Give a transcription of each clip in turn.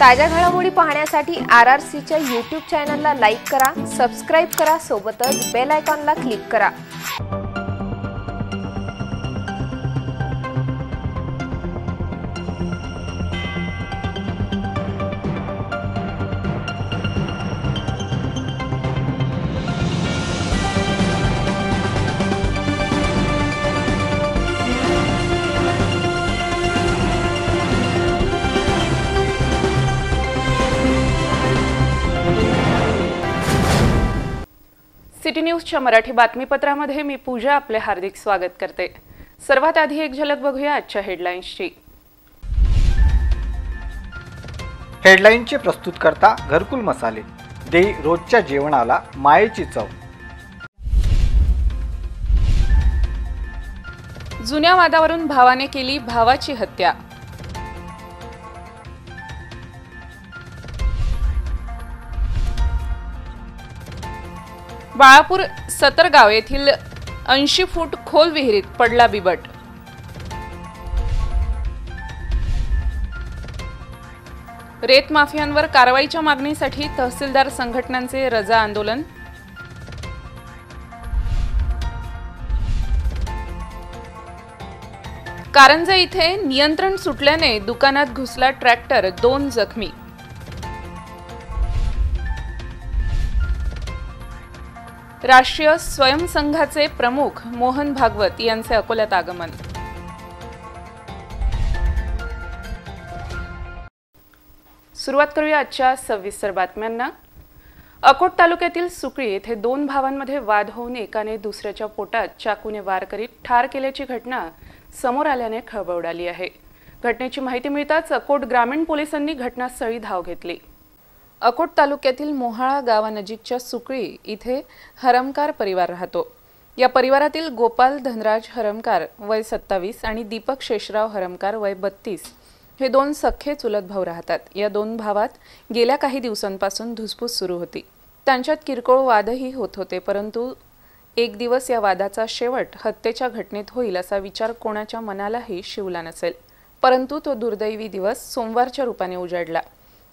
ताज्या घडामोडी पाहण्यासाठी आर आर सीच्या यूट्यूब चॅनलला लाईक करा सबस्क्राईब करा सोबतच बेल आयकॉनला क्लिक करा सिटी न्यूजच्या मराठी बातमीपत्रामध्ये मी पूजा आपले हार्दिक स्वागत करते सर्वात आधी एक झलक बघूया आजच्या हेडलाईन्सची हेडलाईनचे प्रस्तुत करता घरकुल मसाले देई रोजच्या जेवणाला मायेची चव जुन्या वादावरून भावाने केली भावाची हत्या बाळापूर सतरगाव येथील ऐंशी फूट खोल विहिरीत पडला बिबट रेत माफियांवर कारवाईच्या मागणीसाठी तहसीलदार संघटनांचे रजा आंदोलन कारंजा इथे नियंत्रण सुटल्याने दुकानात घुसला ट्रॅक्टर दोन जखमी राष्ट्रीय स्वयंसंघाचे प्रमुख मोहन भागवत यांचे अकोल्यात आगमन सुरुवात करूया आजच्या सविस्तर बातम्यांना अकोट तालुक्यातील सुकळी येथे दोन भावांमध्ये वाद होऊन एकाने दुसऱ्याच्या पोटात चाकूने वार करीत ठार केल्याची घटना समोर आल्याने खळबळ उडाली आहे घटनेची माहिती मिळताच अकोट ग्रामीण पोलिसांनी घटनास्थळी धाव घेतली अकोट तालुक्यातील मोहाळा गावानजीकच्या सुकळी इथे हरमकार परिवार राहतो या परिवारातील गोपाल धनराज हरमकार वय सत्तावीस आणि दीपक शेषराव हरमकार वय बत्तीस हे दोन सख्खे चुलत भाऊ राहतात या दोन भावात गेल्या काही दिवसांपासून धुसफूस सुरू होती त्यांच्यात किरकोळ वादही होत होते परंतु एक दिवस या वादाचा शेवट हत्येच्या घटनेत होईल असा विचार कोणाच्या मनालाही शिवला नसेल परंतु तो दुर्दैवी दिवस सोमवारच्या रूपाने उजाडला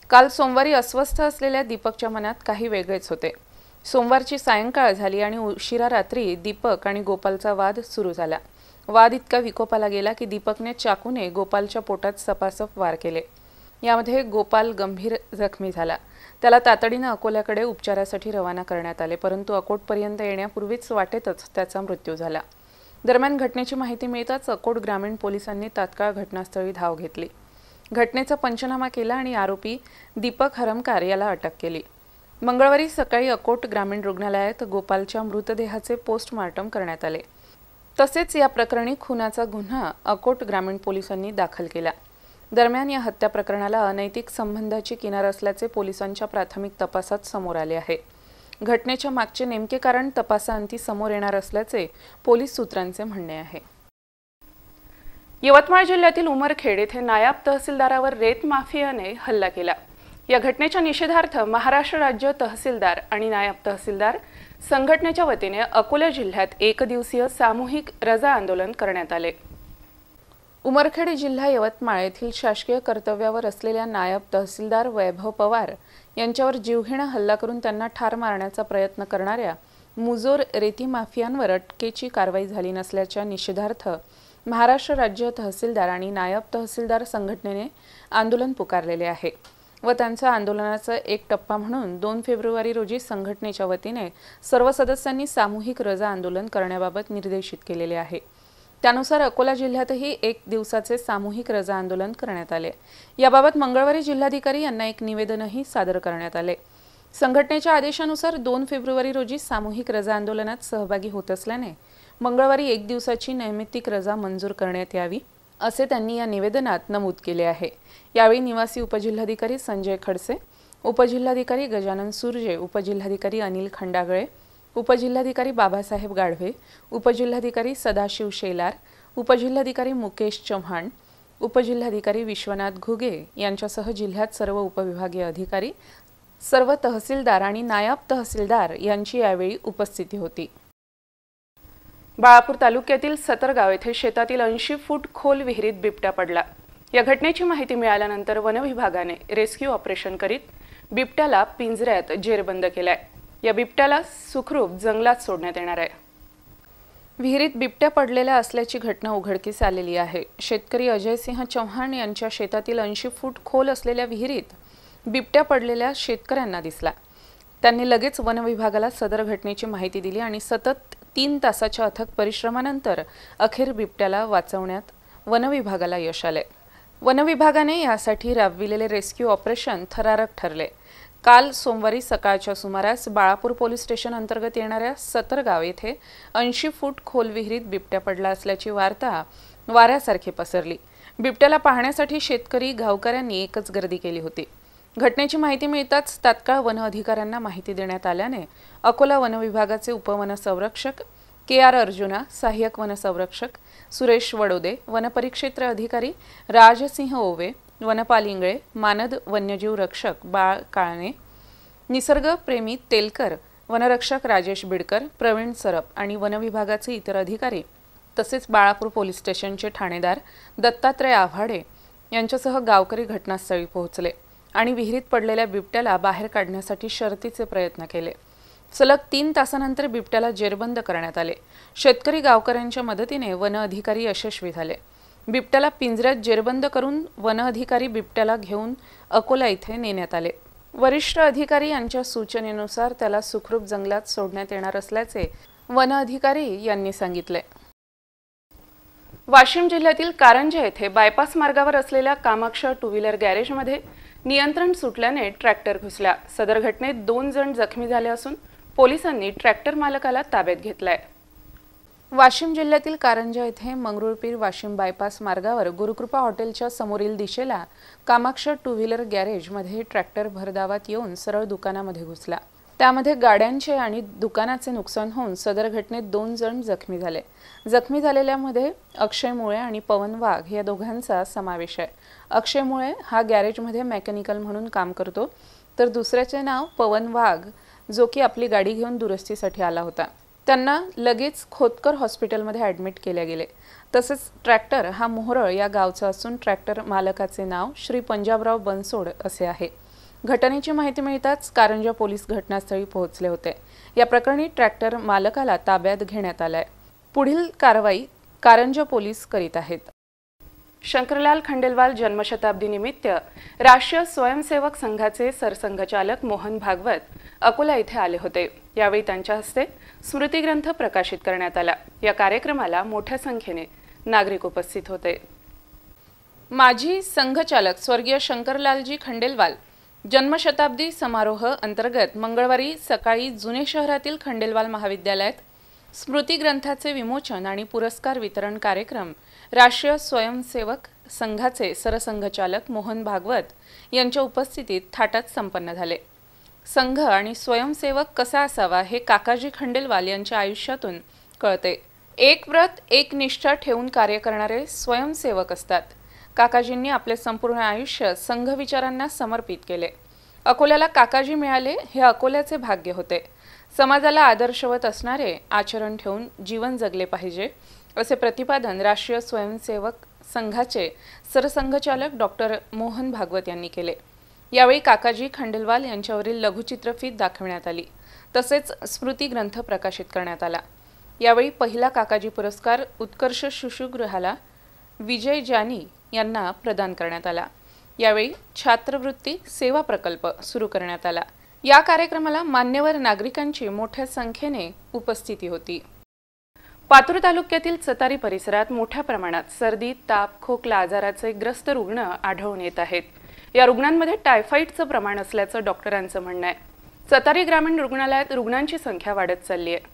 काल सोमवारी अस्वस्थ असलेल्या दीपकच्या मनात काही वेगळेच होते सोमवारची सायंकाळ झाली आणि उशिरा रात्री दीपक आणि गोपालचा वाद सुरू झाला वाद इतका विकोपाला गेला की दीपकने चाकूने गोपालच्या पोटात सपासप वार केले यामध्ये गोपाल गंभीर जखमी झाला त्याला तातडीनं अकोल्याकडे उपचारासाठी रवाना करण्यात आले परंतु अकोटपर्यंत येण्यापूर्वीच वाटेतच त्याचा मृत्यू झाला दरम्यान घटनेची माहिती मिळताच अकोट ग्रामीण पोलिसांनी तात्काळ घटनास्थळी धाव घेतली घटनेचा पंचनामा केला आणि आरोपी दीपक हरमकार याला अटक केली मंगळवारी सकाळी अकोट ग्रामीण रुग्णालयात गोपालच्या मृतदेहाचे पोस्टमॉर्टम करण्यात आले तसेच या प्रकरणी खुनाचा गुन्हा अकोट ग्रामीण पोलिसांनी दाखल केला दरम्यान या हत्या प्रकरणाला अनैतिक संबंधाची किनार असल्याचे पोलिसांच्या प्राथमिक तपासात समोर आले आहे घटनेच्या मागचे नेमके कारण तपासाअंती समोर येणार असल्याचे पोलीस सूत्रांचे म्हणणे आहे यवतमाळ जिल्ह्यातील उमरखेड येथे नायब तहसीलदारावर रेत माफियाने हल्ला केला या घटनेच्या निषेधार्थ महाराष्ट्र राज्य तहसीलदार आणि नायब तहसीलदार संघटनेच्या वतीने अकोला जिल्ह्यात दिवसीय सामूहिक रजा आंदोलन करण्यात आले उमरखेड जिल्हा यवतमाळ येथील शासकीय कर्तव्यावर असलेल्या नायब तहसीलदार वैभव पवार यांच्यावर जीवघेणा हल्ला करून त्यांना ठार मारण्याचा प्रयत्न करणाऱ्या मुजोर रेती माफियांवर अटकेची कारवाई झाली नसल्याच्या निषेधार्थ महाराष्ट्र राज्य तहसीलदार आणि नायब तहसीलदार संघटनेने आंदोलन पुकारलेले आहे व त्यांचा आंदोलनाचा एक टप्पा म्हणून दोन फेब्रुवारी रोजी संघटनेच्या वतीने सर्व सदस्यांनी सामूहिक रजा आंदोलन करण्याबाबत निर्देशित केलेले आहे त्यानुसार अकोला जिल्ह्यातही एक दिवसाचे सामूहिक रजा आंदोलन करण्यात आले याबाबत मंगळवारी जिल्हाधिकारी यांना एक निवेदनही सादर करण्यात आले संघटनेच्या आदेशानुसार दोन फेब्रुवारी रोजी सामूहिक रजा आंदोलनात सहभागी होत असल्याने मंगळवारी एक दिवसाची नैमित्तिक रजा मंजूर करण्यात यावी असे त्यांनी या निवेदनात नमूद केले आहे यावेळी निवासी उपजिल्हाधिकारी संजय खडसे उपजिल्हाधिकारी गजानन सुरजे उपजिल्हाधिकारी अनिल खंडागळे उपजिल्हाधिकारी बाबासाहेब गाढवे उपजिल्हाधिकारी सदाशिव शेलार उपजिल्हाधिकारी मुकेश चव्हाण उपजिल्हाधिकारी विश्वनाथ घुगे यांच्यासह जिल्ह्यात सर्व उपविभागीय अधिकारी सर्व तहसीलदार आणि नायब तहसीलदार यांची यावेळी उपस्थिती होती बाळापूर तालुक्यातील सतरगाव येथे शेतातील ऐंशी फूट खोल विहिरीत बिबट्या पडला या घटनेची माहिती मिळाल्यानंतर वनविभागाने रेस्क्यू ऑपरेशन करीत बिबट्याला पिंजऱ्यात जेरबंद केलाय या बिबट्याला सुखरूप जंगलात सोडण्यात येणार आहे विहिरीत बिबट्या पडलेल्या असल्याची घटना उघडकीस आलेली आहे शेतकरी अजय सिंह चव्हाण यांच्या शेतातील ऐंशी फूट खोल असलेल्या विहिरीत बिबट्या पडलेल्या शेतकऱ्यांना दिसला त्यांनी लगेच वन विभागाला सदर घटनेची माहिती दिली आणि सतत तीन तासाच्या अथक परिश्रमानंतर अखेर बिबट्याला वाचवण्यात वनविभागाला यश आले वनविभागाने यासाठी राबविलेले रेस्क्यू ऑपरेशन थरारक ठरले काल सोमवारी सकाळच्या सुमारास बाळापूर पोलीस स्टेशन अंतर्गत येणाऱ्या सतरगाव येथे ऐंशी फूट खोल विहिरीत बिबट्या पडला असल्याची वार्ता वाऱ्यासारखी पसरली बिबट्याला पाहण्यासाठी शेतकरी गावकऱ्यांनी एकच गर्दी केली होती घटनेची माहिती मिळताच तात्काळ वन अधिकाऱ्यांना माहिती देण्यात आल्याने अकोला वनविभागाचे उपवनसंरक्षक के आर अर्जुना सहाय्यक वनसंरक्षक सुरेश वडोदे वनपरिक्षेत्र अधिकारी राजसिंह ओवे वनपाल इंगळे मानद वन्यजीव रक्षक बाळ काळणे निसर्गप्रेमी तेलकर वनरक्षक राजेश बिडकर प्रवीण सरप आणि वनविभागाचे इतर अधिकारी तसेच बाळापूर पोलीस स्टेशनचे ठाणेदार दत्तात्रय आव्हाडे यांच्यासह गावकरी घटनास्थळी पोहोचले आणि विहिरीत पडलेल्या बिबट्याला बाहेर काढण्यासाठी शर्तीचे प्रयत्न केले सलग तीन तासानंतर बिबट्याला जेरबंद करण्यात आले शेतकरी गावकऱ्यांच्या मदतीने वन अधिकारी यशस्वी झाले बिबट्याला पिंजऱ्यात जेरबंद करून वन अधिकारी बिबट्याला घेऊन अकोला इथे नेण्यात आले वरिष्ठ अधिकारी यांच्या सूचनेनुसार त्याला सुखरूप जंगलात सोडण्यात येणार असल्याचे वन अधिकारी यांनी सांगितले वाशिम जिल्ह्यातील कारंजा येथे बायपास मार्गावर असलेल्या कामाक्षा टू व्हीलर गॅरेजमध्ये नियंत्रण सुटल्याने ट्रॅक्टर घुसला सदर घटनेत दोन जण जखमी झाले असून पोलिसांनी ट्रॅक्टर मालकाला ताब्यात घेतलाय वाशिम जिल्ह्यातील कारंजा येथे मंगरुळपीर वाशिम बायपास मार्गावर गुरुकृपा हॉटेलच्या समोरील दिशेला कामाक्ष टू व्हीलर गॅरेजमध्ये ट्रॅक्टर भरदावात येऊन सरळ दुकानामध्ये घुसला त्यामध्ये गाड्यांचे आणि दुकानाचे नुकसान होऊन सदर घटनेत दोन जण जखमी झाले जखमी झालेल्यामध्ये अक्षय मुळे आणि पवन वाघ या दोघांचा समावेश आहे अक्षय मुळे हा गॅरेजमध्ये मेकॅनिकल म्हणून काम करतो तर दुसऱ्याचे नाव पवन वाघ जो की आपली गाडी घेऊन दुरुस्तीसाठी आला होता त्यांना लगेच खोतकर हॉस्पिटलमध्ये ॲडमिट केले गेले तसेच ट्रॅक्टर हा मोहरळ या गावचा असून ट्रॅक्टर मालकाचे नाव श्री पंजाबराव बनसोड असे आहे घटनेची माहिती मिळताच कारंजा पोलीस घटनास्थळी पोहोचले होते या प्रकरणी ट्रॅक्टर मालकाला ताब्यात घेण्यात आलाय पुढील कारवाई कारंजा पोलीस करीत आहेत शंकरलाल खंडेलवाल जन्मशताब्दी निमित्त राष्ट्रीय स्वयंसेवक संघाचे सरसंघचालक मोहन भागवत अकोला इथे आले होते यावेळी त्यांच्या हस्ते स्मृतिग्रंथ प्रकाशित करण्यात आला या कार्यक्रमाला मोठ्या संख्येने नागरिक उपस्थित होते माजी संघचालक स्वर्गीय शंकरलालजी खंडेलवाल जन्मशताब्दी समारोह अंतर्गत मंगळवारी सकाळी जुने शहरातील खंडेलवाल महाविद्यालयात स्मृती ग्रंथाचे विमोचन आणि पुरस्कार वितरण कार्यक्रम राष्ट्रीय स्वयंसेवक संघाचे सरसंघचालक मोहन भागवत यांच्या उपस्थितीत थाटात संपन्न झाले संघ आणि स्वयंसेवक कसा असावा हे काकाजी खंडेलवाल यांच्या आयुष्यातून कळते एक व्रत एक निष्ठा ठेवून कार्य करणारे स्वयंसेवक असतात काकाजींनी आपले संपूर्ण आयुष्य संघविचारांना समर्पित केले अकोल्याला काकाजी मिळाले हे अकोल्याचे भाग्य होते समाजाला आदर्शवत असणारे आचरण ठेवून जीवन जगले पाहिजे असे प्रतिपादन राष्ट्रीय स्वयंसेवक संघाचे सरसंघचालक डॉक्टर मोहन भागवत यांनी केले यावेळी काकाजी खंडेलवाल यांच्यावरील लघुचित्रफीत दाखवण्यात आली तसेच स्मृती ग्रंथ प्रकाशित करण्यात आला यावेळी पहिला काकाजी पुरस्कार उत्कर्ष शुशुगृहाला विजय जानी यांना प्रदान करण्यात आला यावेळी छात्रवृत्ती सेवा प्रकल्प सुरू करण्यात आला या कार्यक्रमाला मान्यवर नागरिकांची मोठ्या संख्येने उपस्थिती होती पातूर तालुक्यातील सतारी परिसरात मोठ्या प्रमाणात सर्दी ताप खोकला आजाराचे ग्रस्त रुग्ण आढळून येत आहेत या रुग्णांमध्ये टायफॉईडचं प्रमाण असल्याचं डॉक्टरांचं म्हणणं आहे सतारी ग्रामीण रुग्णालयात रुग्णांची संख्या वाढत चालली आहे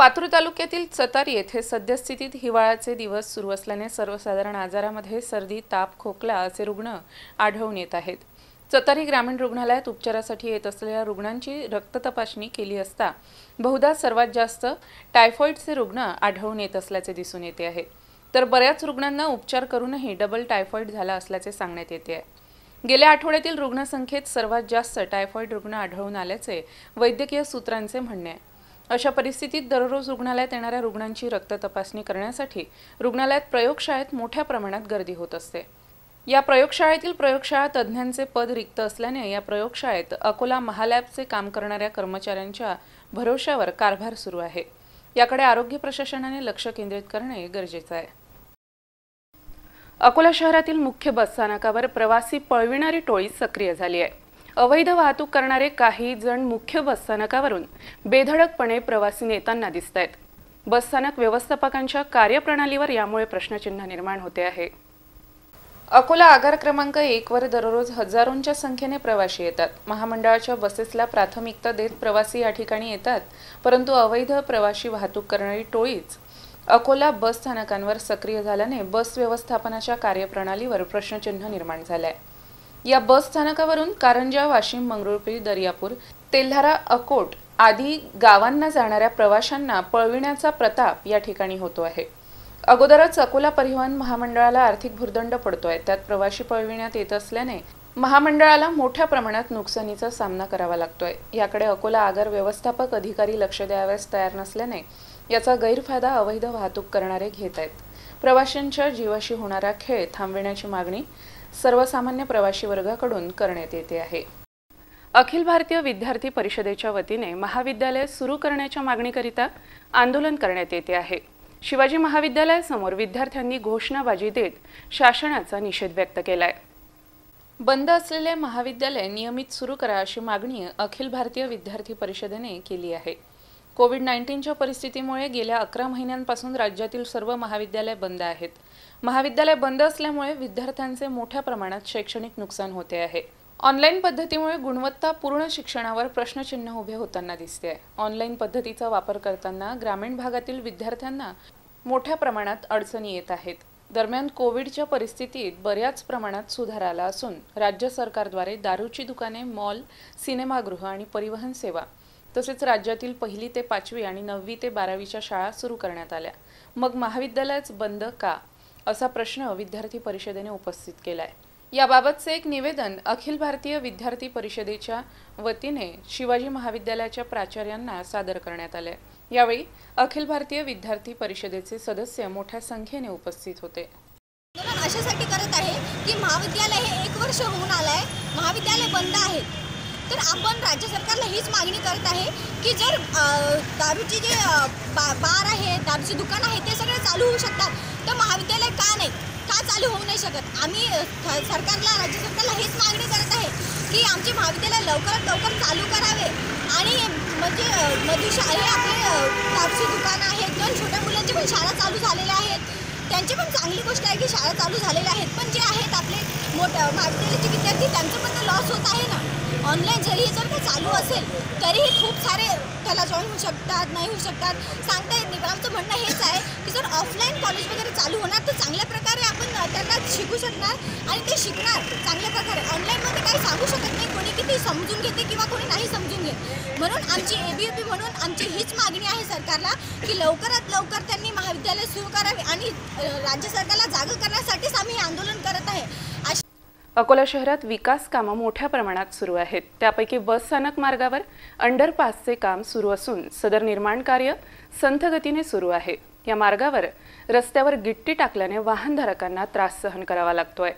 पाथूर तालुक्यातील चतार येथे सद्यस्थितीत हिवाळ्याचे दिवस सुरू असल्याने सर्वसाधारण आजारामध्ये सर्दी ताप खोकला असे रुग्ण आढळून येत आहेत चतारी ग्रामीण रुग्णालयात उपचारासाठी येत असलेल्या रुग्णांची रक्त तपासणी केली असता बहुधा सर्वात जास्त टायफॉईडचे रुग्ण आढळून येत असल्याचे दिसून येते आहे तर बऱ्याच रुग्णांना उपचार करूनही डबल टायफॉईड झाला असल्याचे सांगण्यात येते आहे गेल्या आठवड्यातील रुग्णसंख्येत सर्वात जास्त टायफॉईड रुग्ण आढळून आल्याचे वैद्यकीय सूत्रांचे म्हणणे आहे अशा परिस्थितीत दररोज रुग्णालयात येणाऱ्या रुग्णांची रक्त तपासणी करण्यासाठी रुग्णालयात प्रयोगशाळेत मोठ्या प्रमाणात गर्दी होत असते या प्रयोगशाळेतील प्रयोगशाळा तज्ज्ञांचे पद रिक्त असल्याने या प्रयोगशाळेत अकोला महालॅबचे काम करणाऱ्या कर्मचाऱ्यांच्या भरोश्यावर कारभार सुरू आहे याकडे आरोग्य प्रशासनाने लक्ष केंद्रित करणे गरजेचं आहे अकोला शहरातील मुख्य बसस्थानकावर प्रवासी पळविणारी टोळी सक्रिय झाली आहे अवैध वाहतूक करणारे काही जण मुख्य बसस्थानकावरून बेधडकपणे प्रवासी नेताना दिसत आहेत बसस्थानक व्यवस्थापकांच्या कार्यप्रणालीवर यामुळे प्रश्नचिन्ह निर्माण होते आहे अकोला आगार क्रमांक एक वर दररोज हजारोंच्या संख्येने प्रवासी येतात महामंडळाच्या बसेसला प्राथमिकता देत प्रवासी या ठिकाणी येतात परंतु अवैध प्रवासी वाहतूक करणारी टोळीच अकोला बस स्थानकांवर सक्रिय झाल्याने बस व्यवस्थापनाच्या कार्यप्रणालीवर प्रश्नचिन्ह निर्माण झालं आहे या बस स्थानकावरून कारंजा वाशिम मंगरुळपीर दर्यापूर तेल्हारा अकोट आदी गावांना जाणाऱ्या प्रवाशांना पळविण्याचा प्रताप या ठिकाणी होतो आहे अगोदरच अकोला परिवहन महामंडळाला आर्थिक भुर्दंड पडतोय त्यात प्रवाशी पळविण्यात येत असल्याने महामंडळाला मोठ्या प्रमाणात नुकसानीचा सामना करावा लागतोय याकडे अकोला आगार व्यवस्थापक अधिकारी लक्ष द्याव्यास तयार नसल्याने याचा गैरफायदा अवैध वाहतूक करणारे घेत आहेत प्रवाशांच्या जीवाशी होणारा खेळ थांबविण्याची मागणी सर्वसामान्य प्रवाशी वर्गाकडून करण्यात येते आहे अखिल भारतीय विद्यार्थी परिषदेच्या वतीने महाविद्यालय सुरू करण्याच्या मागणीकरिता आंदोलन करण्यात येते आहे शिवाजी महाविद्यालयासमोर विद्यार्थ्यांनी घोषणाबाजी देत शासनाचा निषेध व्यक्त केलाय बंद असलेले महाविद्यालय नियमित सुरू करा अशी मागणी अखिल भारतीय विद्यार्थी परिषदेने केली आहे कोविड नाईन्टीनच्या परिस्थितीमुळे गेल्या अकरा महिन्यांपासून राज्यातील सर्व महाविद्यालय बंद आहेत महाविद्यालय बंद असल्यामुळे विद्यार्थ्यांचे मोठ्या प्रमाणात शैक्षणिक नुकसान होते आहे ऑनलाईन पद्धतीमुळे गुणवत्तापूर्ण शिक्षणावर प्रश्नचिन्ह उभे होताना दिसते ऑनलाईन पद्धतीचा वापर करताना ग्रामीण भागातील विद्यार्थ्यांना मोठ्या प्रमाणात अडचणी येत आहेत दरम्यान कोविडच्या परिस्थितीत बऱ्याच प्रमाणात सुधार आला असून राज्य सरकारद्वारे दारूची दुकाने मॉल सिनेमागृह आणि परिवहन सेवा तसेच राज्यातील पहिली ते पाचवी आणि नववी ते बारावीच्या शाळा सुरू करण्यात आल्या मग महाविद्यालयच बंद का असा प्रश्न विद्यार्थी परिषदेने उपस्थित केला याबाबतचे एक निवेदन अखिल भारतीय विद्यार्थी परिषदेच्या वतीने शिवाजी महाविद्यालयाच्या प्राचार्यांना सादर करण्यात आले यावेळी अखिल भारतीय विद्यार्थी परिषदेचे सदस्य मोठ्या संख्येने उपस्थित होते अशासाठी करत आहे की महाविद्यालय हे एक वर्ष होऊन आलंय महाविद्यालय बंद आहे तर आपण राज्य सरकारला हीच मागणी करत आहे की जर दारूची जे बा बार आहे दारूची दुकान आहे ते सगळे चालू होऊ शकतात तर महाविद्यालय का नाही का चालू होऊ नाही शकत आम्ही सरकारला राज्य सरकारला हीच मागणी करत आहे की आमचे महाविद्यालय लवकरात लवकर चालू करावे आणि म्हणजे मधुशा हे आपले दारूचे दुकानं आहेत दोन छोट्या मुलांची पण शाळा चालू झालेल्या आहेत त्यांची पण चांगली गोष्ट आहे की शाळा चालू झालेल्या आहेत पण जे आहेत आपले मोठं महाविद्यालयाचे विद्यार्थी त्यांचं पण तर लॉस होत आहे ना ऑनलाईन जरी जर ते चालू असेल तरीही खूप सारे त्याला जॉईन होऊ शकतात नाही होऊ शकतात सांगता येत नाही पण आमचं म्हणणं हेच आहे की जर ऑफलाईन कॉलेज वगैरे चालू होणार तर चांगल्या प्रकारे आपण त्यांना शिकू शकणार आणि ते शिकणार चांगल्या प्रकारे ऑनलाईनमध्ये काही सांगू शकत नाही कोणी किती समजून घेते किंवा कोणी नाही समजून घेत म्हणून आमची ए बी पी म्हणून आमची हीच मागणी आहे सरकारला की लवकरात लवकर त्यांनी महाविद्यालय सुरू करावे आणि राज्य सरकारला जागं करावी अकोला शहरात विकास कामं मोठ्या प्रमाणात सुरू आहेत त्यापैकी बस स्थानक मार्गावर अंडरपासचे काम सुरू असून सदर निर्माण कार्य संथगतीने सुरू आहे या मार्गावर रस्त्यावर गिट्टी टाकल्याने वाहनधारकांना त्रास सहन करावा लागतोय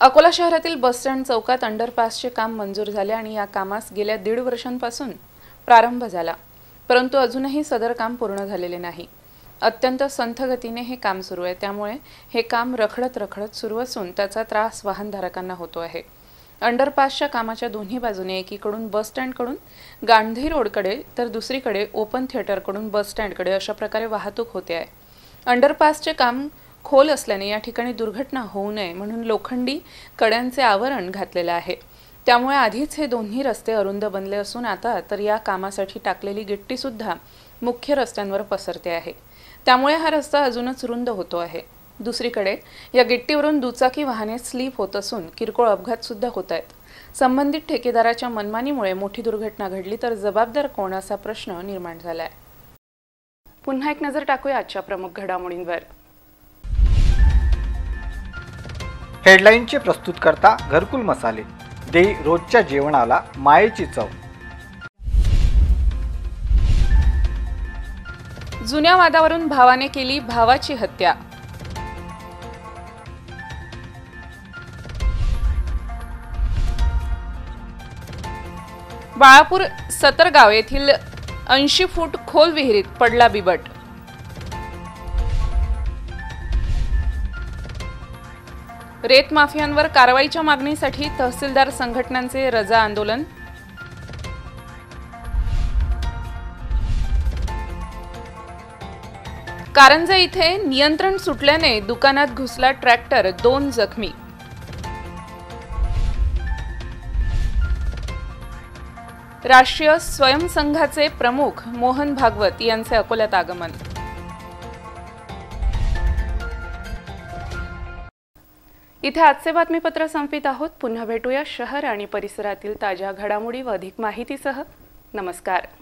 अकोला शहरातील बसस्टँड चौकात अंडरपासचे काम मंजूर झाले आणि या कामास गेल्या दीड वर्षांपासून प्रारंभ झाला परंतु अजूनही सदर काम पूर्ण झालेले नाही अत्यंत संथगतीने हे काम सुरू आहे त्यामुळे हे काम रखडत रखडत सुरू असून त्याचा त्रास वाहनधारकांना होतो आहे अंडरपासच्या कामाच्या दोन्ही बाजूने एकीकडून बसस्टँडकडून गांधी रोडकडे तर दुसरीकडे ओपन थिएटरकडून बसस्टँडकडे अशा प्रकारे वाहतूक होते आहे अंडरपासचे काम खोल असल्याने या ठिकाणी दुर्घटना होऊ नये म्हणून लोखंडी कड्यांचे आवरण घातलेलं आहे त्यामुळे आधीच हे दोन्ही रस्ते अरुंद बनले असून आता तर या कामासाठी टाकलेली गिट्टीसुद्धा मुख्य रस्त्यांवर पसरते आहे त्यामुळे हा रस्ता अजूनच रुंद होतो आहे दुसरीकडे या गिट्टीवरून दुचाकी वाहने स्लीप होत असून किरकोळ अपघात सुद्धा होत आहेत संबंधित ठेकेदाराच्या मनमानीमुळे मोठी दुर्घटना घडली तर जबाबदार कोण असा प्रश्न निर्माण झाला आहे पुन्हा एक नजर टाकूया आजच्या प्रमुख घडामोडींवर हेडलाईनचे प्रस्तुत करता घरकुल मसाले दे रोजच्या जेवणाला मायेची चव जुन्या वादावरून भावाने केली भावाची हत्या बाळापूर सतरगाव येथील ऐंशी फूट खोल विहिरीत पडला बिबट रेत माफियांवर कारवाईच्या मागणीसाठी तहसीलदार संघटनांचे रजा आंदोलन कारंजा इथे नियंत्रण सुटल्याने दुकानात घुसला ट्रॅक्टर दोन जखमी राष्ट्रीय स्वयंसंघाचे प्रमुख मोहन भागवत यांचे अकोल्यात आगमन इथे आजचे बातमीपत्र संपित आहोत पुन्हा भेटूया शहर आणि परिसरातील ताज्या घडामोडी व अधिक माहितीसह नमस्कार